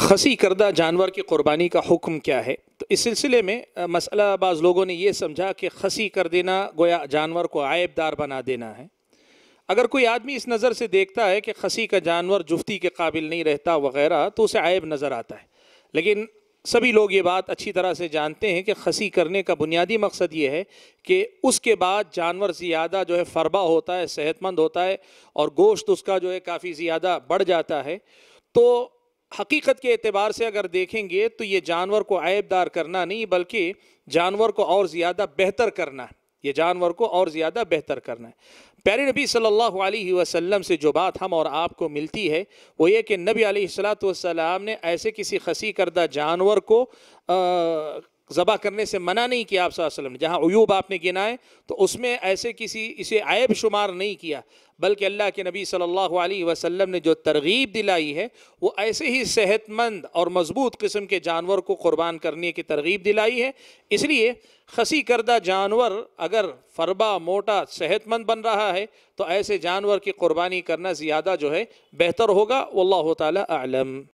खसी करदा जानवर की क़ुरबानी का हुक्म क्या है तो इस सिलसिले में मसला बाज़ लोगों ने यह समझा कि खसी कर देना गोया जानवर को आयबदार बना देना है अगर कोई आदमी इस नज़र से देखता है कि खसी का जानवर जुफ्ती के काबिल नहीं रहता वगैरह तो उसे आयब नज़र आता है लेकिन सभी लोग ये बात अच्छी तरह से जानते हैं कि खसी करने का बुनियादी मकसद ये है कि उसके बाद जानवर ज़्यादा जो है फरबा होता है सेहतमंद होता है और गोश्त उसका जो है काफ़ी ज़्यादा बढ़ जाता है तो हकीकत के अतबार से अगर देखेंगे तो ये जानवर को आयबदार करना नहीं बल्कि जानवर को और ज़्यादा बेहतर करना है ये जानवर को और ज़्यादा बेहतर करना है प्यारे नबी सल्लल्लाहु अलैहि वसल्लम से जो बात हम और आपको मिलती है वो ये कि नबी सलाम ने ऐसे किसी खसी करदा जानवर को आ, ज़बा करने से मना नहीं किया आप वसल्लम ने जहाँ अयूब आपने गिनाए तो उसमें ऐसे किसी इसे आयब शुमार नहीं किया बल्कि अल्लाह के नबी सल्लल्लाहु अलैहि वसल्लम ने जो तरगीब दिलाई है वो ऐसे ही सेहतमंद और मज़बूत किस्म के जानवर को क़ुरबान करने की तरगीब दिलाई है इसलिए खसी करदा जानवर अगर फरबा मोटा सेहतमंद बन रहा है तो ऐसे जानवर की कुर्बानी करना ज़्यादा जो है बेहतर होगा वल्ल ताली आलम